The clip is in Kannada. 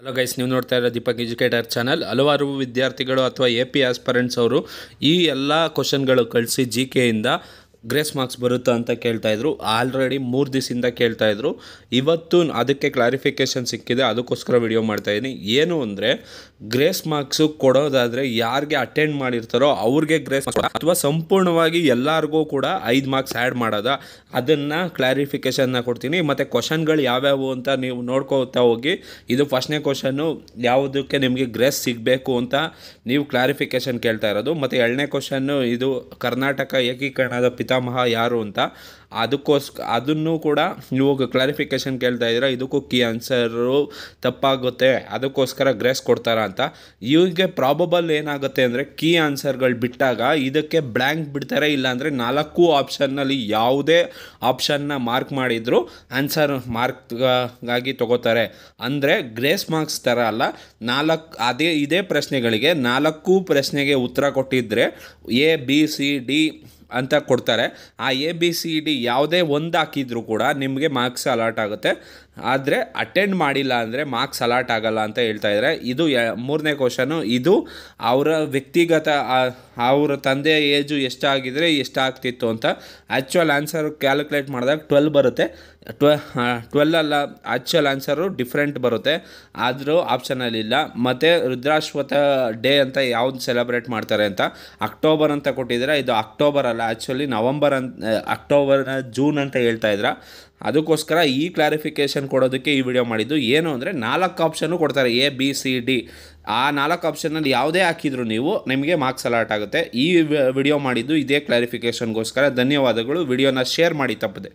ಹಲೋ ಗೈಸ್ ನೀವು ನೋಡ್ತಾ ಇರೋ ದೀಪಕ್ ಎಜುಕೇಟರ್ ಚಾನಲ್ ಹಲವಾರು ವಿದ್ಯಾರ್ಥಿಗಳು ಅಥವಾ ಎ ಪಿ ಆಸ್ಪರೆಂಟ್ಸ್ ಅವರು ಈ ಎಲ್ಲ ಕ್ವಶನ್ಗಳು ಕಳಿಸಿ ಜಿ ಕೆಯಿಂದ ಗ್ರೇಸ್ ಮಾರ್ಕ್ಸ್ ಬರುತ್ತಾ ಅಂತ ಇದ್ರು ಆಲ್ರೆಡಿ ಮೂರು ದಿವಸದಿಂದ ಇದ್ರು ಇವತ್ತು ಅದಕ್ಕೆ ಕ್ಲಾರಿಫಿಕೇಶನ್ ಸಿಕ್ಕಿದೆ ಅದಕ್ಕೋಸ್ಕರ ವಿಡಿಯೋ ಇದ್ದೀನಿ ಏನು ಅಂದರೆ ಗ್ರೇಸ್ ಮಾರ್ಕ್ಸು ಕೊಡೋದಾದರೆ ಯಾರಿಗೆ ಅಟೆಂಡ್ ಮಾಡಿರ್ತಾರೋ ಅವ್ರಿಗೆ ಗ್ರೇಸ್ ಮಾರ್ಕ್ಸ್ ಅಥವಾ ಸಂಪೂರ್ಣವಾಗಿ ಎಲ್ಲರಿಗೂ ಕೂಡ ಐದು ಮಾರ್ಕ್ಸ್ ಆ್ಯಡ್ ಮಾಡೋದ ಅದನ್ನು ಕ್ಲಾರಿಫಿಕೇಷನ್ನ ಕೊಡ್ತೀನಿ ಮತ್ತು ಕ್ವಶನ್ಗಳು ಯಾವ್ಯಾವು ಅಂತ ನೀವು ನೋಡ್ಕೋತಾ ಹೋಗಿ ಇದು ಫಸ್ಟ್ನೇ ಕ್ವಶನ್ನು ಯಾವುದಕ್ಕೆ ನಿಮಗೆ ಗ್ರೇಸ್ ಸಿಗಬೇಕು ಅಂತ ನೀವು ಕ್ಲಾರಿಫಿಕೇಶನ್ ಕೇಳ್ತಾ ಇರೋದು ಮತ್ತು ಎರಡನೇ ಕ್ವಶನ್ನು ಇದು ಕರ್ನಾಟಕ ಏಕೀಕರಣದ ಪಿತ್ ಪಿತಾಮಹ ಯಾರು ಅಂತ ಅದಕ್ಕೋಸ್ಕ ಅದನ್ನು ಕೂಡ ಇವಾಗ ಕ್ಲಾರಿಫಿಕೇಷನ್ ಕೇಳ್ತಾ ಇದ್ದೀರಾ ಇದಕ್ಕೂ ಕೀ ಆನ್ಸರು ತಪ್ಪಾಗುತ್ತೆ ಅದಕ್ಕೋಸ್ಕರ ಗ್ರೇಸ್ ಕೊಡ್ತಾರ ಅಂತ ಇವಿಗೆ ಪ್ರಾಬಬಲ್ ಏನಾಗುತ್ತೆ ಅಂದರೆ ಕೀ ಆನ್ಸರ್ಗಳು ಬಿಟ್ಟಾಗ ಇದಕ್ಕೆ ಬ್ಲ್ಯಾಂಕ್ ಬಿಡ್ತಾರೆ ಇಲ್ಲಾಂದರೆ ನಾಲ್ಕು ಆಪ್ಷನ್ನಲ್ಲಿ ಯಾವುದೇ ಆಪ್ಷನ್ನ ಮಾರ್ಕ್ ಮಾಡಿದರೂ ಆನ್ಸರ್ ಮಾರ್ಕ್ ಆಗಿ ಅಂದರೆ ಗ್ರೇಸ್ ಮಾರ್ಕ್ಸ್ ಥರ ಅಲ್ಲ ನಾಲ್ಕು ಅದೇ ಇದೇ ಪ್ರಶ್ನೆಗಳಿಗೆ ನಾಲ್ಕು ಪ್ರಶ್ನೆಗೆ ಉತ್ತರ ಕೊಟ್ಟಿದ್ದರೆ ಎ ಬಿ ಸಿ ಡಿ ಅಂತ ಕೊಡ್ತಾರೆ ಆ ಎ ಬಿ ಸಿ ಡಿ ಯಾವುದೇ ಒಂದು ಹಾಕಿದ್ರೂ ಕೂಡ ನಿಮಗೆ ಮಾರ್ಕ್ಸ್ ಅಲಾಟ್ ಆಗುತ್ತೆ ಆದರೆ ಅಟೆಂಡ್ ಮಾಡಿಲ್ಲ ಅಂದರೆ ಮಾರ್ಕ್ಸ್ ಅಲಾಟ್ ಆಗಲ್ಲ ಅಂತ ಹೇಳ್ತಾ ಇದ್ದಾರೆ ಇದು ಮೂರನೇ ಕ್ವಶನು ಇದು ಅವರ ವ್ಯಕ್ತಿಗತ ಅವರ ತಂದೆ ಏಜು ಎಷ್ಟಾಗಿದ್ದರೆ ಎಷ್ಟಾಗ್ತಿತ್ತು ಅಂತ ಆ್ಯಕ್ಚುಯಲ್ ಆನ್ಸರ್ ಕ್ಯಾಲ್ಕುಲೇಟ್ ಮಾಡಿದಾಗ ಟ್ವೆಲ್ ಬರುತ್ತೆ ಟ್ವೆ ಟ್ವೆಲ್ ಅಲ್ಲ ಆ್ಯಕ್ಚುಯಲ್ ಆನ್ಸರು ಡಿಫ್ರೆಂಟ್ ಬರುತ್ತೆ ಆದರೂ ಆಪ್ಷನಲ್ಲಿಲ್ಲ ಮತ್ತು ರುದ್ರಾಶ್ವತ ಡೇ ಅಂತ ಯಾವ್ದು ಸೆಲೆಬ್ರೇಟ್ ಮಾಡ್ತಾರೆ ಅಂತ ಅಕ್ಟೋಬರ್ ಅಂತ ಕೊಟ್ಟಿದ್ದೀರಾ ಇದು ಅಕ್ಟೋಬರ್ ಅಲ್ಲ ಆ್ಯಕ್ಚುಲಿ ನವಂಬರ್ ಅಂತ ಅಕ್ಟೋಬರ್ನ ಜೂನ್ ಅಂತ ಹೇಳ್ತಾ ಇದ್ರ ಅದಕ್ಕೋಸ್ಕರ ಈ ಕ್ಲಾರಿಫಿಕೇಷನ್ ಕೊಡೋದಕ್ಕೆ ಈ ವಿಡಿಯೋ ಮಾಡಿದ್ದು ಏನು ಅಂದರೆ ನಾಲ್ಕು ಆಪ್ಷನ್ನು ಕೊಡ್ತಾರೆ ಎ ಬಿ ಸಿ ಡಿ ಆ ನಾಲ್ಕು ಆಪ್ಷನ್ನಲ್ಲಿ ಯಾವುದೇ ಹಾಕಿದ್ರು ನೀವು ನಿಮಗೆ ಮಾರ್ಕ್ಸ್ ಅಲರ್ಟ್ ಆಗುತ್ತೆ ಈ ವಿಡಿಯೋ ಮಾಡಿದ್ದು ಇದೇ ಕ್ಲಾರಿಫಿಕೇಷನ್ಗೋಸ್ಕರ ಧನ್ಯವಾದಗಳು ವಿಡಿಯೋನ ಶೇರ್ ಮಾಡಿ ತಪ್ಪದೆ